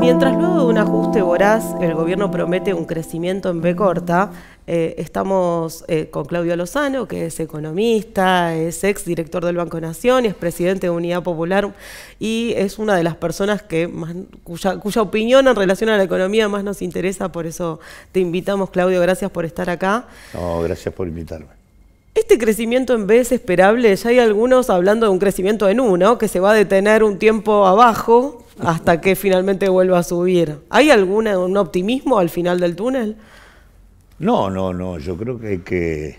Mientras luego de un ajuste voraz el gobierno promete un crecimiento en B corta, eh, estamos eh, con Claudio Lozano, que es economista, es ex director del Banco Nación, es presidente de Unidad Popular y es una de las personas que cuya, cuya opinión en relación a la economía más nos interesa, por eso te invitamos Claudio, gracias por estar acá. No, gracias por invitarme. Este crecimiento en B es esperable, ya hay algunos hablando de un crecimiento en uno, que se va a detener un tiempo abajo hasta que finalmente vuelva a subir. ¿Hay algún optimismo al final del túnel? No, no, no, yo creo que,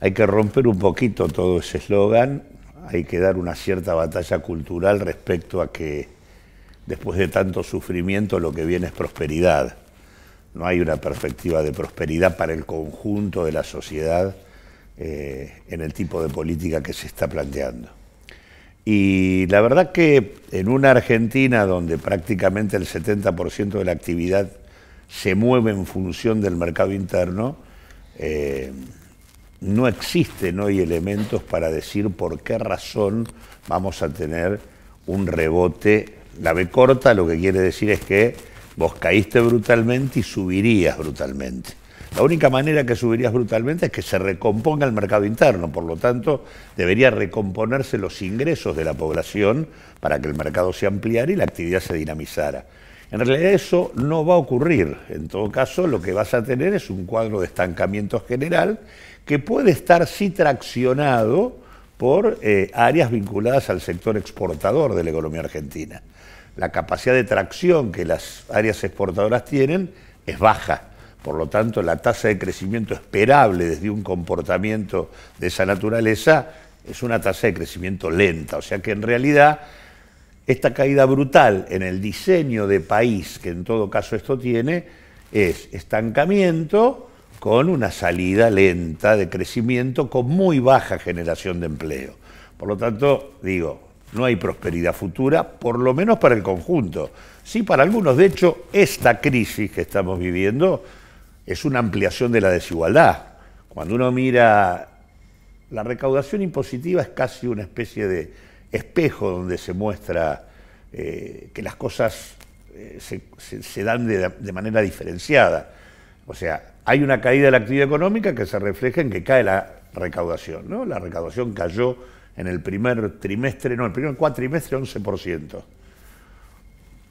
hay que romper un poquito todo ese eslogan, hay que dar una cierta batalla cultural respecto a que después de tanto sufrimiento lo que viene es prosperidad. No hay una perspectiva de prosperidad para el conjunto de la sociedad eh, en el tipo de política que se está planteando. Y la verdad que en una Argentina donde prácticamente el 70% de la actividad se mueve en función del mercado interno, eh, no existen hoy elementos para decir por qué razón vamos a tener un rebote. La B corta lo que quiere decir es que vos caíste brutalmente y subirías brutalmente. La única manera que subirías brutalmente es que se recomponga el mercado interno, por lo tanto, debería recomponerse los ingresos de la población para que el mercado se ampliara y la actividad se dinamizara. En realidad eso no va a ocurrir, en todo caso lo que vas a tener es un cuadro de estancamiento general que puede estar sí traccionado por eh, áreas vinculadas al sector exportador de la economía argentina. La capacidad de tracción que las áreas exportadoras tienen es baja por lo tanto, la tasa de crecimiento esperable desde un comportamiento de esa naturaleza es una tasa de crecimiento lenta. O sea que en realidad esta caída brutal en el diseño de país que en todo caso esto tiene es estancamiento con una salida lenta de crecimiento con muy baja generación de empleo. Por lo tanto, digo, no hay prosperidad futura, por lo menos para el conjunto. Sí, para algunos, de hecho, esta crisis que estamos viviendo es una ampliación de la desigualdad. Cuando uno mira la recaudación impositiva es casi una especie de espejo donde se muestra eh, que las cosas eh, se, dan de, manera diferenciada. O sea, hay una caída de la actividad económica que se refleja en que cae la recaudación. ¿no? La recaudación cayó en el primer trimestre, no, el primer cuatrimestre 11%.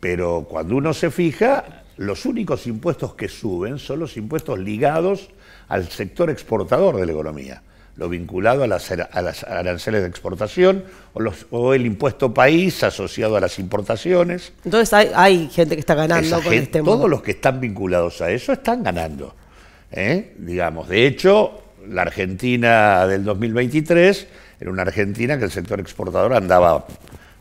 Pero cuando uno se fija, los únicos impuestos que suben son los impuestos ligados al sector exportador de la economía, lo vinculado a las, aranceles de exportación o, el impuesto país asociado a las importaciones. Entonces hay, gente que está ganando con este modo. Todos los que están vinculados a eso están ganando. ¿eh? Digamos, de hecho, la Argentina del 2023 era una Argentina que el sector exportador andaba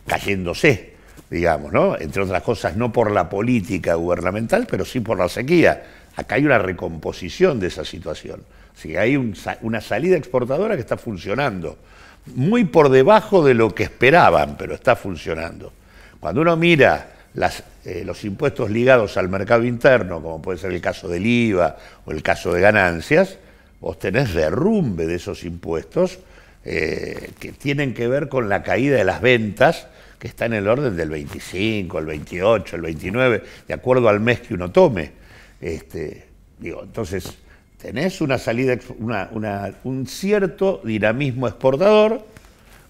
cayéndose digamos, ¿no? Entre otras cosas, no por la política gubernamental, pero sí por la sequía. Acá hay una recomposición de esa situación. si hay una salida exportadora que está funcionando, muy por debajo de lo que esperaban, pero está funcionando. Cuando uno mira eh, los impuestos ligados al mercado interno, como puede ser el caso del IVA o el caso de ganancias, vos tenés derrumbe de esos impuestos eh, que tienen que ver con la caída de las ventas está en el orden del 25, el 28, el 29, de acuerdo al mes que uno tome. Este, digo, entonces, tenés una salida, una, un cierto dinamismo exportador,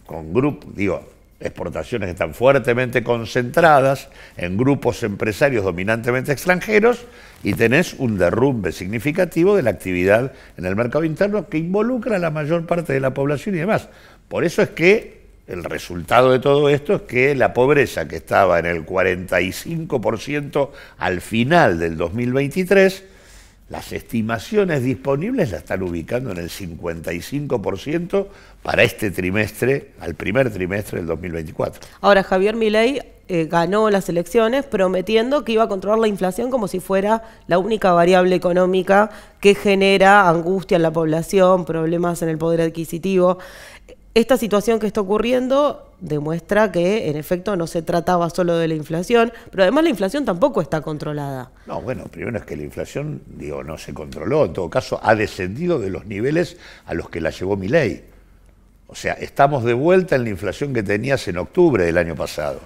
con grupos, digo, exportaciones que están fuertemente concentradas en grupos empresarios dominantemente extranjeros y tenés un derrumbe significativo de la actividad en el mercado interno que involucra a la mayor parte de la población y demás. Por eso es que el resultado de todo esto es que la pobreza que estaba en el 45% al final del 2023, las estimaciones disponibles la están ubicando en el 55% para este trimestre, al primer trimestre del 2024. Ahora, Javier Milei eh, ganó las elecciones prometiendo que iba a controlar la inflación como si fuera la única variable económica que genera angustia en la población, problemas en el poder adquisitivo. Esta situación que está ocurriendo demuestra que, en efecto, no se trataba solo de la inflación, pero además la inflación tampoco está controlada. No, bueno, primero es que la inflación, digo, no se controló, en todo caso, ha descendido de los niveles a los que la llevó mi ley. O sea, estamos de vuelta en la inflación que tenías en octubre del año pasado.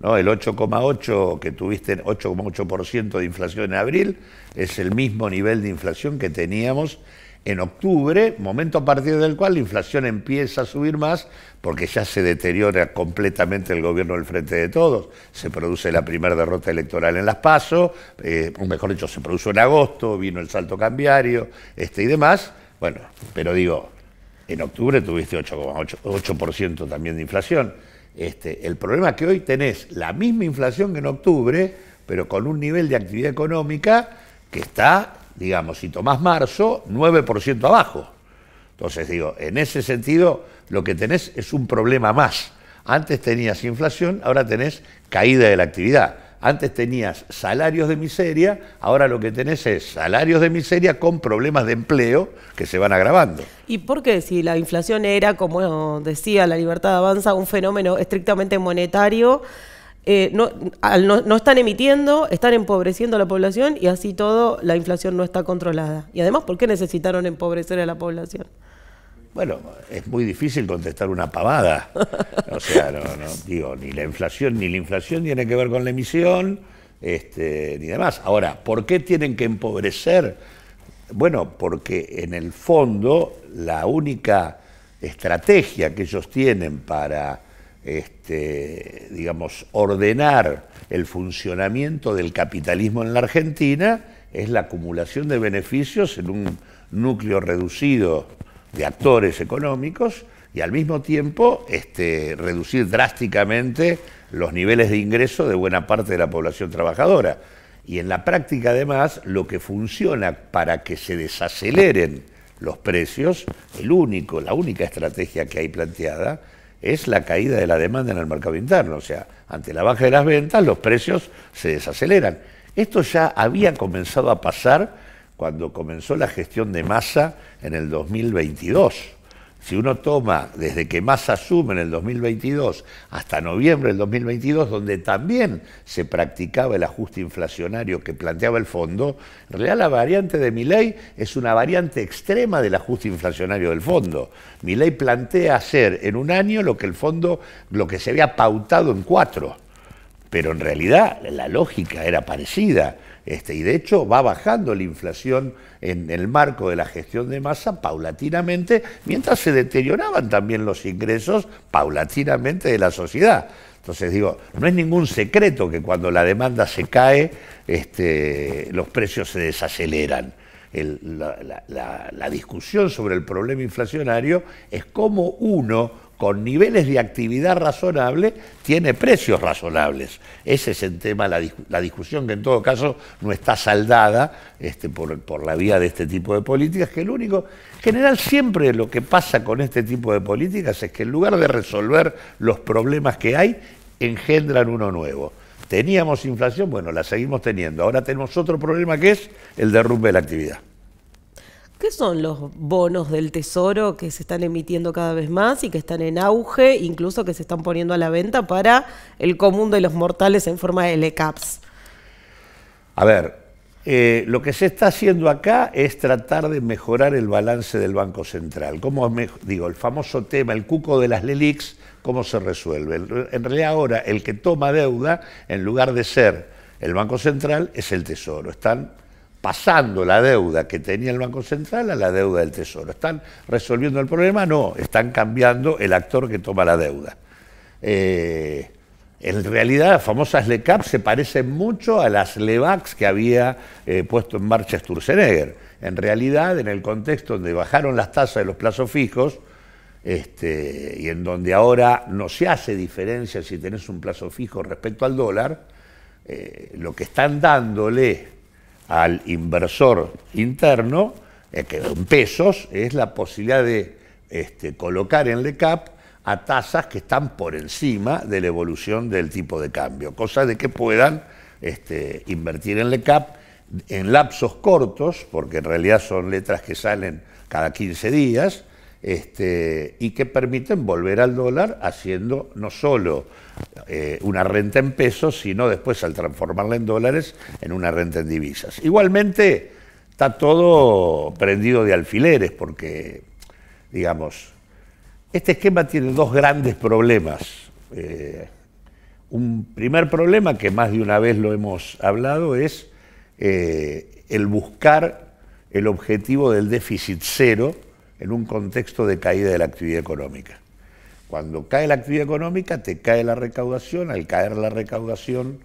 ¿no? El 8,8 que tuviste, 8,8% de inflación en abril, es el mismo nivel de inflación que teníamos en octubre, momento a partir del cual la inflación empieza a subir más porque ya se deteriora completamente el gobierno del Frente de Todos. Se produce la primera derrota electoral en las pasos un eh, mejor dicho, se produjo en agosto, vino el salto cambiario este y demás. Bueno, pero digo, en octubre tuviste 8,8% también de inflación. Este, el problema es que hoy tenés la misma inflación que en octubre, pero con un nivel de actividad económica que está digamos, si tomás marzo, 9% abajo. Entonces digo, en ese sentido lo que tenés es un problema más. Antes tenías inflación, ahora tenés caída de la actividad. Antes tenías salarios de miseria, ahora lo que tenés es salarios de miseria con problemas de empleo que se van agravando. ¿Y por qué si la inflación era, como decía la libertad avanza, un fenómeno estrictamente monetario? Eh, no, están emitiendo, están empobreciendo a la población y así todo la inflación no está controlada. Y además, ¿por qué necesitaron empobrecer a la población? Bueno, es muy difícil contestar una pavada. O sea, no, digo, ni la inflación, ni la inflación tiene que ver con la emisión, este, ni demás. Ahora, ¿por qué tienen que empobrecer? Bueno, porque en el fondo la única estrategia que ellos tienen para este, digamos, ordenar el funcionamiento del capitalismo en la Argentina es la acumulación de beneficios en un núcleo reducido de actores económicos y al mismo tiempo este, reducir drásticamente los niveles de ingreso de buena parte de la población trabajadora. Y en la práctica, además, lo que funciona para que se desaceleren los precios, el único, la única estrategia que hay planteada, es la caída de la demanda en el mercado interno. O sea, ante la baja de las ventas, los precios se desaceleran. Esto ya había comenzado a pasar cuando comenzó la gestión de masa en el 2022. Si uno toma desde que más asume en el 2022 hasta noviembre del 2022, donde también se practicaba el ajuste inflacionario que planteaba el fondo, en la variante de mi ley es una variante extrema del ajuste inflacionario del fondo. Mi ley plantea hacer en un año lo que el fondo, lo que se había pautado en cuatro pero en realidad la lógica era parecida. Este, y de hecho va bajando la inflación en el marco de la gestión de masa paulatinamente, mientras se deterioraban también los ingresos paulatinamente de la sociedad. Entonces digo, no es ningún secreto que cuando la demanda se cae, este, los precios se desaceleran. la, discusión sobre el problema inflacionario es cómo uno con niveles de actividad razonable, tiene precios razonables. Ese es el tema, la, discusión que en todo caso no está saldada este, por, por, la vía de este tipo de políticas, que el único, general siempre lo que pasa con este tipo de políticas es que en lugar de resolver los problemas que hay, engendran uno nuevo. Teníamos inflación, bueno, la seguimos teniendo. Ahora tenemos otro problema que es el derrumbe de la actividad. ¿Qué son los bonos del tesoro que se están emitiendo cada vez más y que están en auge, incluso que se están poniendo a la venta para el común de los mortales en forma de LECAPS? A ver, eh, lo que se está haciendo acá es tratar de mejorar el balance del Banco Central. Como digo, el famoso tema, el cuco de las LELICS, ¿cómo se resuelve? En realidad ahora el que toma deuda, en lugar de ser el Banco Central, es el Tesoro. Están pasando la deuda que tenía el Banco Central a la deuda del Tesoro. ¿Están resolviendo el problema? No, están cambiando el actor que toma la deuda. Eh, en realidad, las famosas LECAP se parecen mucho a las LEVAX que había eh, puesto en marcha Sturzenegger. En realidad, en el contexto donde bajaron las tasas de los plazos fijos, este, y en donde ahora no se hace diferencia si tenés un plazo fijo respecto al dólar, eh, lo que están dándole al inversor interno, eh, que en pesos, es la posibilidad de este, colocar en LECAP a tasas que están por encima de la evolución del tipo de cambio, cosa de que puedan este, invertir en LECAP en lapsos cortos, porque en realidad son letras que salen cada 15 días, este, y que permiten volver al dólar haciendo no solo eh, una renta en pesos, sino después al transformarla en dólares en una renta en divisas. Igualmente está todo prendido de alfileres porque, digamos, este esquema tiene dos grandes problemas. Eh, un primer problema que más de una vez lo hemos hablado es eh, el buscar el objetivo del déficit cero en un contexto de caída de la actividad económica. Cuando cae la actividad económica, te cae la recaudación, al caer la recaudación,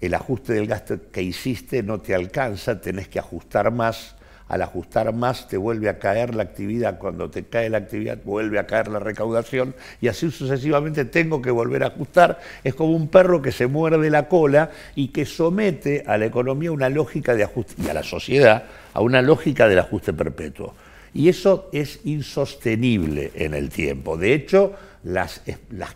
el ajuste del gasto que hiciste no te alcanza, tenés que ajustar más, al ajustar más te vuelve a caer la actividad, cuando te cae la actividad vuelve a caer la recaudación y así sucesivamente tengo que volver a ajustar. Es como un perro que se muerde la cola y que somete a la economía una lógica de ajuste y a la sociedad a una lógica del ajuste perpetuo. Y eso es insostenible en el tiempo. De hecho, las,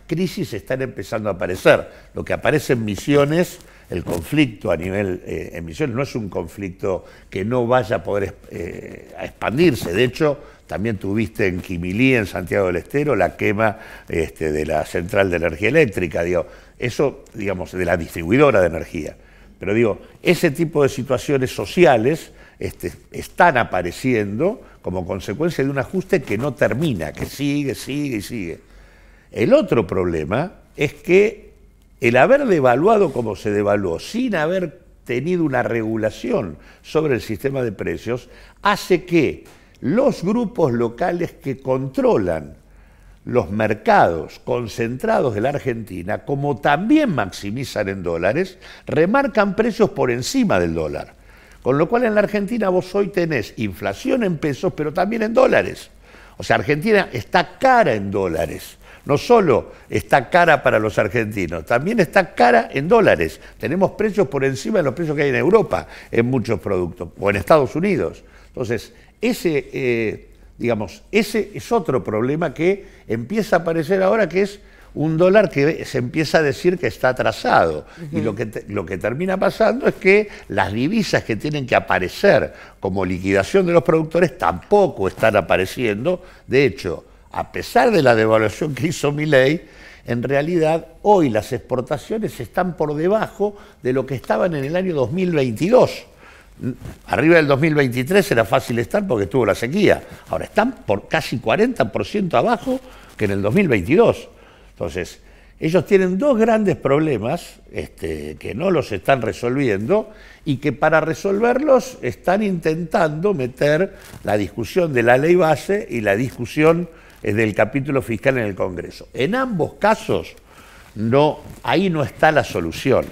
crisis están empezando a aparecer. Lo que aparece en misiones el conflicto a nivel eh, en Misiones no es un conflicto que no vaya a poder eh, expandirse. De hecho, también tuviste en Quimilí, en Santiago del Estero, la quema este, de la central de energía eléctrica, digo, eso, digamos, de la distribuidora de energía. Pero digo, ese tipo de situaciones sociales este, están apareciendo como consecuencia de un ajuste que no termina, que sigue, sigue y sigue. El otro problema es que el haber devaluado como se devaluó, sin haber tenido una regulación sobre el sistema de precios, hace que los grupos locales que controlan los mercados concentrados de la Argentina, como también maximizan en dólares, remarcan precios por encima del dólar. Con lo cual en la Argentina vos hoy tenés inflación en pesos, pero también en dólares. O sea, Argentina está cara en dólares. No solo está cara para los argentinos, también está cara en dólares. Tenemos precios por encima de los precios que hay en Europa en muchos productos, o en Estados Unidos. Entonces, ese, eh, digamos, ese es otro problema que empieza a aparecer ahora, que es un dólar que se empieza a decir que está atrasado. Y lo que, lo que termina pasando es que las divisas que tienen que aparecer como liquidación de los productores tampoco están apareciendo. De hecho, a pesar de la devaluación que hizo ley, en realidad hoy las exportaciones están por debajo de lo que estaban en el año 2022. Arriba del 2023 era fácil estar porque estuvo la sequía. Ahora están por casi 40% abajo que en el 2022. Entonces, ellos tienen dos grandes problemas este, que no los están resolviendo y que para resolverlos están intentando meter la discusión de la ley base y la discusión eh, del capítulo fiscal en el Congreso. En ambos casos, no, ahí no está la solución.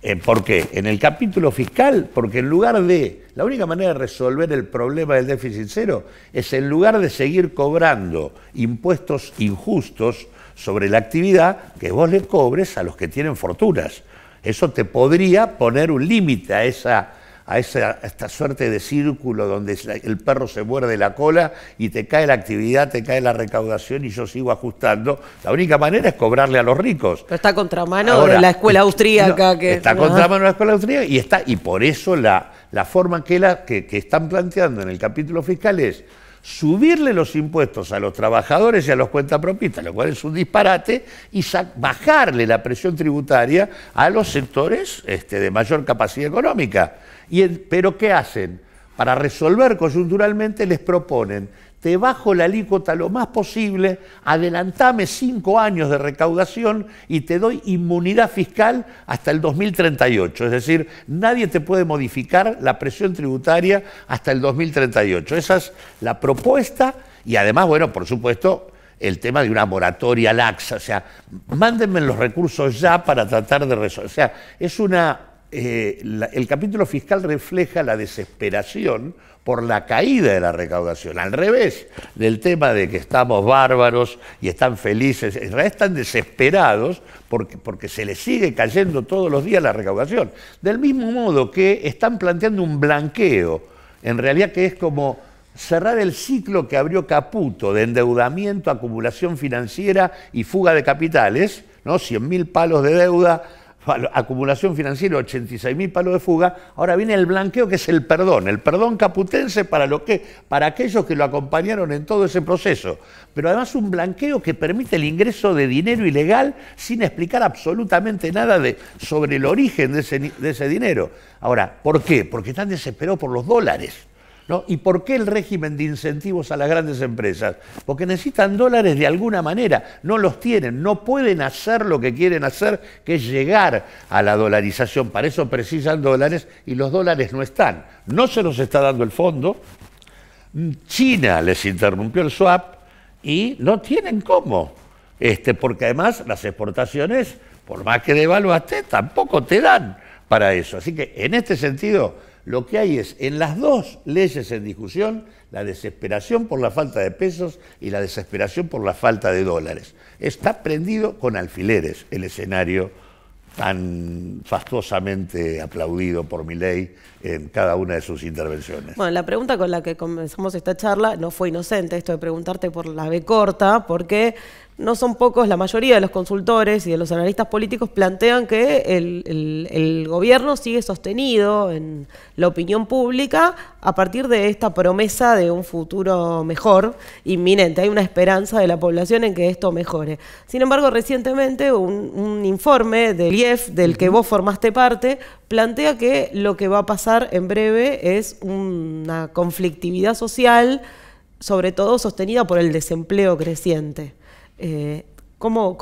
Eh, ¿Por qué? En el capítulo fiscal, porque en lugar de, la única manera de resolver el problema del déficit cero es en lugar de seguir cobrando impuestos injustos, sobre la actividad que vos le cobres a los que tienen fortunas. Eso te podría poner un límite a esa, a esa esta suerte de círculo donde el perro se muerde la cola y te cae la actividad, te cae la recaudación y yo sigo ajustando. La única manera es cobrarle a los ricos. Pero está contramano mano la escuela austríaca. que, está contra contramano la escuela austríaca y, está, y por eso la, forma que, que, que están planteando en el capítulo fiscal es subirle los impuestos a los trabajadores y a los cuentapropistas, lo cual es un disparate, y bajarle la presión tributaria a los sectores este, de mayor capacidad económica. Y ¿Pero qué hacen? Para resolver coyunturalmente les proponen te bajo la alícuota lo más posible, adelantame cinco años de recaudación y te doy inmunidad fiscal hasta el 2038. Es decir, nadie te puede modificar la presión tributaria hasta el 2038. Esa es la propuesta y además, bueno, por supuesto, el tema de una moratoria laxa. O sea, mándenme los recursos ya para tratar de resolver. O sea, es una eh, el capítulo fiscal refleja la desesperación por la caída de la recaudación. Al revés del tema de que estamos bárbaros y están felices, en realidad están desesperados porque, porque se les sigue cayendo todos los días la recaudación. Del mismo modo que están planteando un blanqueo, en realidad que es como cerrar el ciclo que abrió Caputo de endeudamiento, acumulación financiera y fuga de capitales, ¿no? 100.000 palos de deuda acumulación financiera, 86 mil palos de fuga. Ahora viene el blanqueo, que es el perdón, el perdón caputense para, lo que, para aquellos que lo acompañaron en todo ese proceso. Pero además un blanqueo que permite el ingreso de dinero ilegal sin explicar absolutamente nada de, sobre el origen de ese, de ese dinero. Ahora, ¿por qué? Porque están desesperados por los dólares. ¿Y por qué el régimen de incentivos a las grandes empresas? Porque necesitan dólares de alguna manera, no los tienen, no pueden hacer lo que quieren hacer, que es llegar a la dolarización. Para eso precisan dólares y los dólares no están. No se los está dando el fondo. China les interrumpió el swap y no tienen cómo. Este, porque además las exportaciones, por más que devaluaste, tampoco te dan para eso. Así que en este sentido lo que hay es, en las dos leyes en discusión, la desesperación por la falta de pesos y la desesperación por la falta de dólares. Está prendido con alfileres el escenario tan fastuosamente aplaudido por mi en cada una de sus intervenciones. Bueno, la pregunta con la que comenzamos esta charla no fue inocente, esto de preguntarte por la B corta, porque no son pocos, la mayoría de los consultores y de los analistas políticos plantean que el, gobierno sigue sostenido en la opinión pública a partir de esta promesa de un futuro mejor, inminente. Hay una esperanza de la población en que esto mejore. Sin embargo, recientemente un, un informe del IEF, del que vos formaste parte, plantea que lo que va a pasar en breve es una conflictividad social, sobre todo sostenida por el desempleo creciente. Eh, ¿cómo,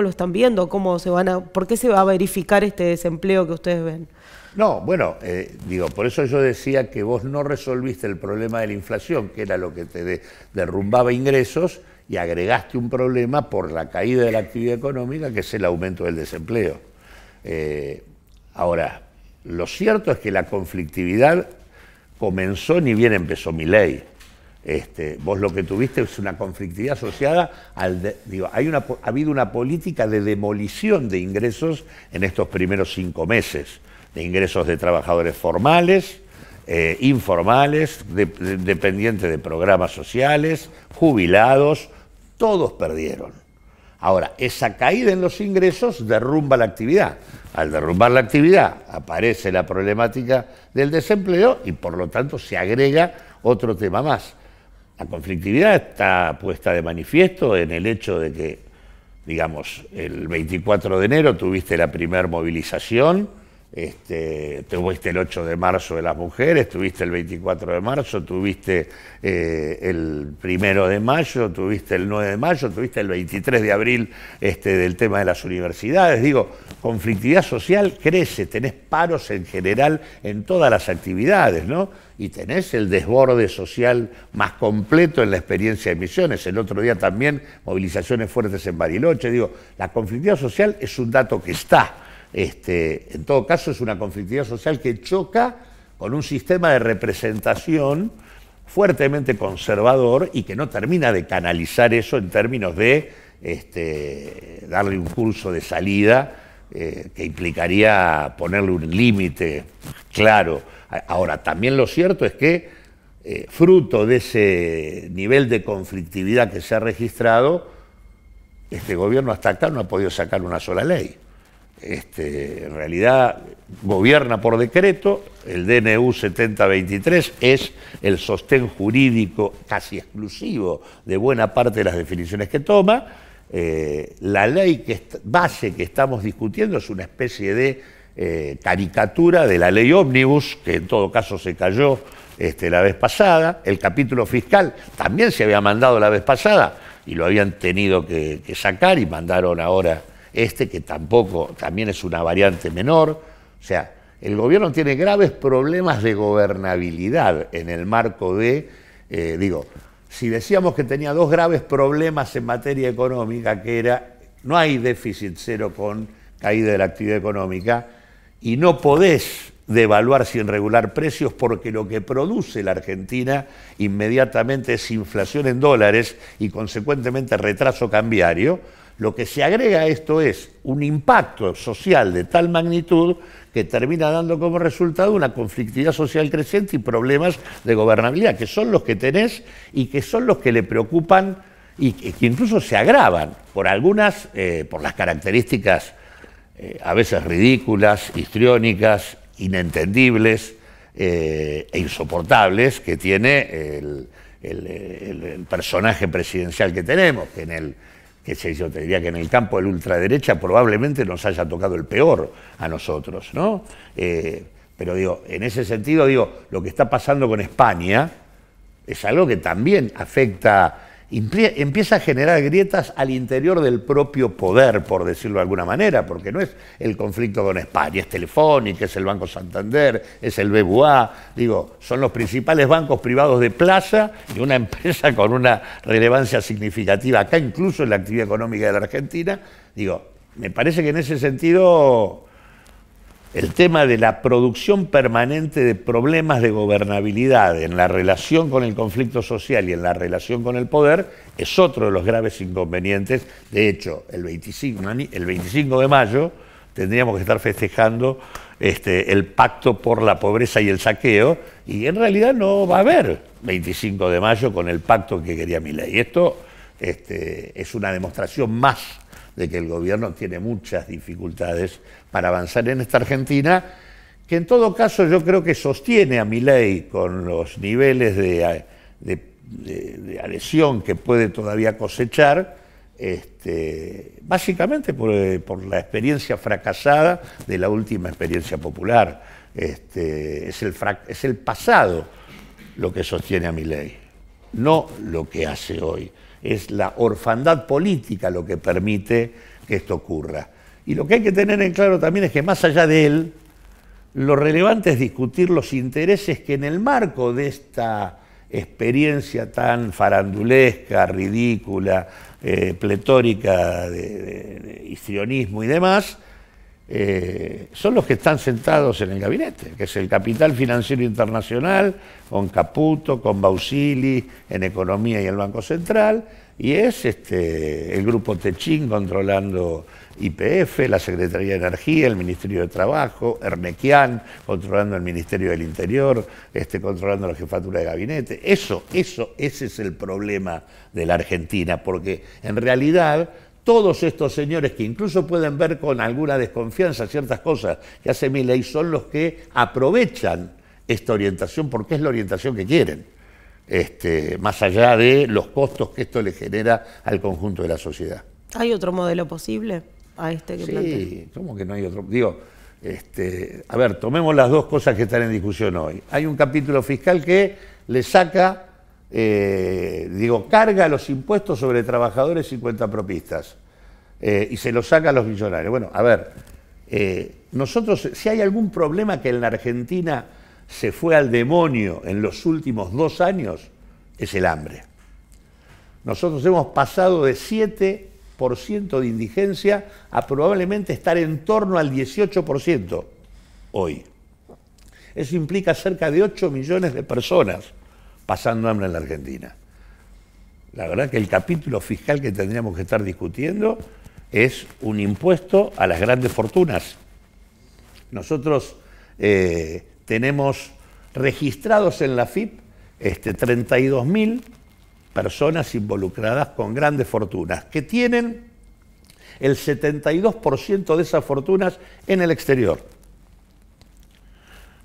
lo están viendo? se ¿Por qué se va a verificar este desempleo que ustedes ven? No, bueno, eh, digo, por eso yo decía que vos no resolviste el problema de la inflación, que era lo que te derrumbaba ingresos, y agregaste un problema por la caída de la actividad económica, que es el aumento del desempleo. Eh, ahora, lo cierto es que la conflictividad comenzó ni bien empezó mi ley. Este, vos lo que tuviste es una conflictividad asociada al... digo, hay una, ha habido una política de demolición de ingresos en estos primeros cinco meses, de ingresos de trabajadores formales, eh, informales, dependientes de programas sociales, jubilados, todos perdieron. Ahora, esa caída en los ingresos derrumba la actividad. Al derrumbar la actividad aparece la problemática del desempleo y por lo tanto se agrega otro tema más la conflictividad está puesta de manifiesto en el hecho de que, digamos, el 24 de enero tuviste la primera movilización, este, tuviste el 8 de marzo de las mujeres, tuviste el 24 de marzo, tuviste eh, el 1 de mayo, tuviste el 9 de mayo, tuviste el 23 de abril este, del tema de las universidades. Digo, conflictividad social crece, tenés paros en general en todas las actividades, ¿no? Y tenés el desborde social más completo en la experiencia de misiones. El otro día también movilizaciones fuertes en Bariloche. Digo, la conflictividad social es un dato que está este, en todo caso, es una conflictividad social que choca con un sistema de representación fuertemente conservador y que no termina de canalizar eso en términos de este, darle un curso de salida eh, que implicaría ponerle un límite claro. Ahora, también lo cierto es que eh, fruto de ese nivel de conflictividad que se ha registrado, este gobierno hasta acá no ha podido sacar una sola ley este, en realidad gobierna por decreto, el DNU 7023 es el sostén jurídico casi exclusivo de buena parte de las definiciones que toma. Eh, la ley que base que estamos discutiendo es una especie de eh, caricatura de la ley ómnibus, que en todo caso se cayó este, la vez pasada. El capítulo fiscal también se había mandado la vez pasada y lo habían tenido que, que sacar y mandaron ahora este que tampoco, también es una variante menor. O sea, el gobierno tiene graves problemas de gobernabilidad en el marco de, eh, digo, si decíamos que tenía dos graves problemas en materia económica, que era, no hay déficit cero con caída de la actividad económica, y no podés devaluar sin regular precios porque lo que produce la Argentina inmediatamente es inflación en dólares y consecuentemente retraso cambiario, lo que se agrega a esto es un impacto social de tal magnitud que termina dando como resultado una conflictividad social creciente y problemas de gobernabilidad, que son los que tenés y que son los que le preocupan y que incluso se agravan por algunas, eh, por las características eh, a veces ridículas, histriónicas, inentendibles eh, e insoportables que tiene el, el personaje presidencial que tenemos, en el yo, te diría que en el campo de la ultraderecha probablemente nos haya tocado el peor a nosotros, ¿no? Eh, pero digo, en ese sentido, digo, lo que está pasando con España es algo que también afecta empieza a generar grietas al interior del propio poder, por decirlo de alguna manera, porque no es el conflicto con España, es Telefónica, es el Banco Santander, es el BBVA, digo, son los principales bancos privados de plaza y una empresa con una relevancia significativa acá, incluso en la actividad económica de la Argentina, digo, me parece que en ese sentido el tema de la producción permanente de problemas de gobernabilidad en la relación con el conflicto social y en la relación con el poder es otro de los graves inconvenientes. De hecho, el 25, de mayo tendríamos que estar festejando este, el pacto por la pobreza y el saqueo, y en realidad no va a haber 25 de mayo con el pacto que quería mi ley. Esto este, es una demostración más de que el gobierno tiene muchas dificultades para avanzar en esta Argentina, que en todo caso yo creo que sostiene a mi ley con los niveles de, adhesión que puede todavía cosechar, este, básicamente eh, por, la experiencia fracasada de la última experiencia popular. Este, es el pasado lo que sostiene a mi ley, no lo que hace hoy es la orfandad política lo que permite que esto ocurra. Y lo que hay que tener en claro también es que más allá de él, lo relevante es discutir los intereses que en el marco de esta experiencia tan farandulesca, ridícula, eh, pletórica de histrionismo y demás, eh, son los que están sentados en el gabinete, que es el Capital Financiero Internacional, con Caputo, con Bausili, en Economía y el Banco Central, y es este, el Grupo Techín controlando IPF, la Secretaría de Energía, el Ministerio de Trabajo, Ernequian controlando el Ministerio del Interior, este, controlando la jefatura de gabinete. Eso, eso, ese es el problema de la Argentina, porque en realidad todos estos señores que incluso pueden ver con alguna desconfianza ciertas cosas que hace mi ley son los que aprovechan esta orientación porque es la orientación que quieren, este, más allá de los costos que esto le genera al conjunto de la sociedad. ¿Hay otro modelo posible a este que sí, ¿cómo que no hay otro? Digo, este, a ver, tomemos las dos cosas que están en discusión hoy. Hay un capítulo fiscal que le saca eh, digo, carga los impuestos sobre trabajadores y cuentapropistas eh, y se los saca a los millonarios. Bueno, a ver, eh, nosotros, si hay algún problema que en la Argentina se fue al demonio en los últimos dos años, es el hambre. Nosotros hemos pasado de 7% de indigencia a probablemente estar en torno al 18% hoy. Eso implica cerca de 8 millones de personas pasando hambre en la Argentina. La verdad que el capítulo fiscal que tendríamos que estar discutiendo es un impuesto a las grandes fortunas. Nosotros eh, tenemos registrados en la FIP este, 32.000 personas involucradas con grandes fortunas, que tienen el 72% de esas fortunas en el exterior.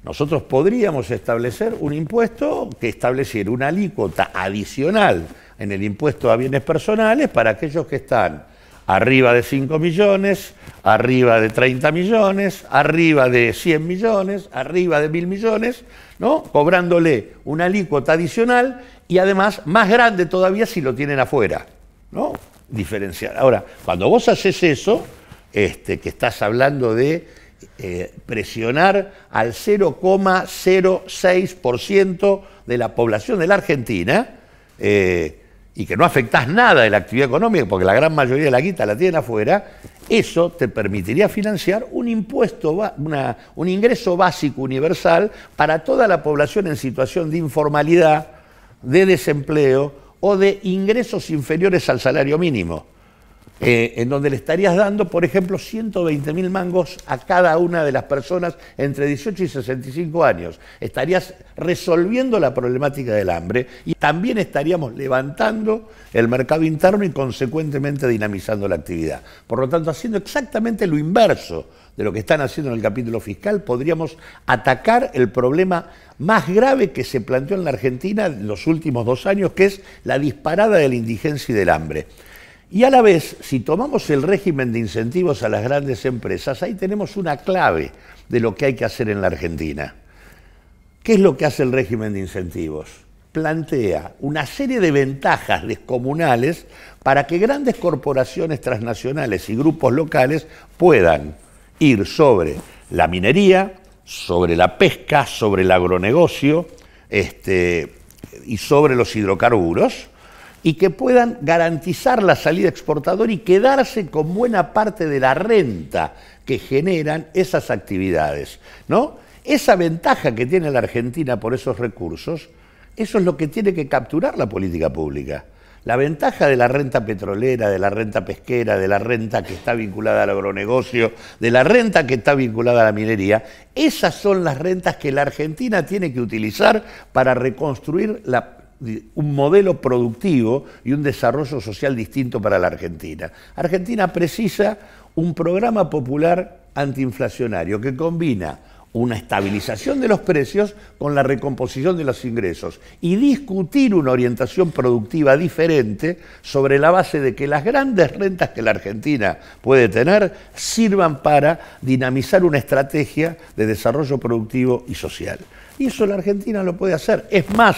Nosotros podríamos establecer un impuesto que estableciera una alícuota adicional en el impuesto a bienes personales para aquellos que están arriba de 5 millones, arriba de 30 millones, arriba de 100 millones, arriba de 1000 millones, ¿no? Cobrándole una alícuota adicional y además más grande todavía si lo tienen afuera, ¿no? Diferenciar. Ahora, cuando vos haces eso, este, que estás hablando de eh, presionar al 0,06% de la población de la Argentina eh, y que no afectás nada de la actividad económica porque la gran mayoría de la quita la tienen afuera, eso te permitiría financiar un impuesto, un ingreso básico universal para toda la población en situación de informalidad, de desempleo o de ingresos inferiores al salario mínimo. Eh, en donde le estarías dando, por ejemplo, 120 mil mangos a cada una de las personas entre 18 y 65 años. Estarías resolviendo la problemática del hambre y también estaríamos levantando el mercado interno y consecuentemente dinamizando la actividad. Por lo tanto, haciendo exactamente lo inverso de lo que están haciendo en el capítulo fiscal, podríamos atacar el problema más grave que se planteó en la Argentina en los últimos dos años, que es la disparada de la indigencia y del hambre. Y a la vez, si tomamos el régimen de incentivos a las grandes empresas, ahí tenemos una clave de lo que hay que hacer en la Argentina. ¿Qué es lo que hace el régimen de incentivos? Plantea una serie de ventajas descomunales para que grandes corporaciones transnacionales y grupos locales puedan ir sobre la minería, sobre la pesca, sobre el agronegocio este, y sobre los hidrocarburos y que puedan garantizar la salida exportadora y quedarse con buena parte de la renta que generan esas actividades. ¿no? Esa ventaja que tiene la Argentina por esos recursos, eso es lo que tiene que capturar la política pública. La ventaja de la renta petrolera, de la renta pesquera, de la renta que está vinculada al agronegocio, de la renta que está vinculada a la minería, esas son las rentas que la Argentina tiene que utilizar para reconstruir la, un modelo productivo y un desarrollo social distinto para la Argentina. Argentina precisa un programa popular antiinflacionario que combina una estabilización de los precios con la recomposición de los ingresos y discutir una orientación productiva diferente sobre la base de que las grandes rentas que la Argentina puede tener sirvan para dinamizar una estrategia de desarrollo productivo y social. Y eso la Argentina lo puede hacer. Es más,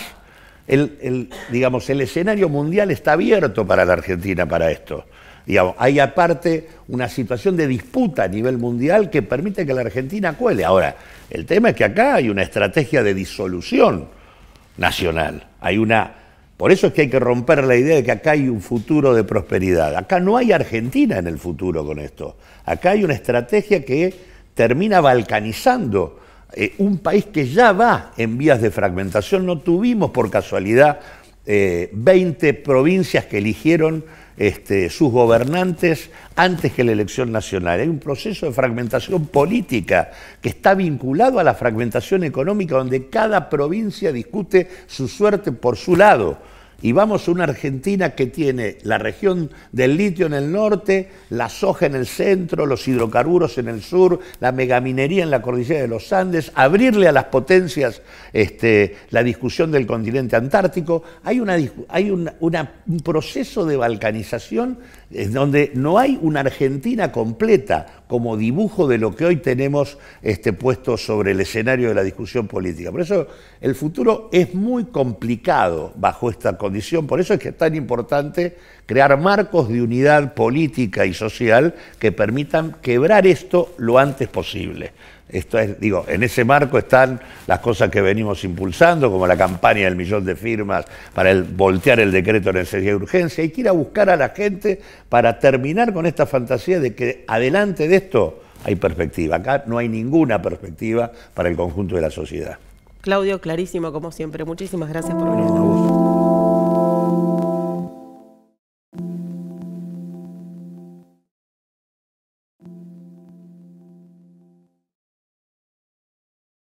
el, digamos, el escenario mundial está abierto para la Argentina para esto. Digamos, hay aparte una situación de disputa a nivel mundial que permite que la Argentina cuele. Ahora, el tema es que acá hay una estrategia de disolución nacional. Hay una. Por eso es que hay que romper la idea de que acá hay un futuro de prosperidad. Acá no hay Argentina en el futuro con esto. Acá hay una estrategia que termina balcanizando eh, un país que ya va en vías de fragmentación. No tuvimos por casualidad 20 eh, provincias que eligieron este, sus gobernantes antes que la elección nacional. Hay un proceso de fragmentación política que está vinculado a la fragmentación económica donde cada provincia discute su suerte por su lado y vamos a una Argentina que tiene la región del litio en el norte, la soja en el centro, los hidrocarburos en el sur, la megaminería en la cordillera de los Andes, abrirle a las potencias este, la discusión del continente antártico. Hay, un proceso de balcanización donde no hay una Argentina completa como dibujo de lo que hoy tenemos este, puesto sobre el escenario de la discusión política. Por eso el futuro es muy complicado bajo esta condición por eso es que es tan importante crear marcos de unidad política y social que permitan quebrar esto lo antes posible. Esto es, digo, en ese marco están las cosas que venimos impulsando, como la campaña del millón de firmas para voltear el decreto de necesidad de urgencia. y que ir a buscar a la gente para terminar con esta fantasía de que adelante de esto hay perspectiva. Acá no hay ninguna perspectiva para el conjunto de la sociedad. Claudio, clarísimo como siempre. Muchísimas gracias por venir.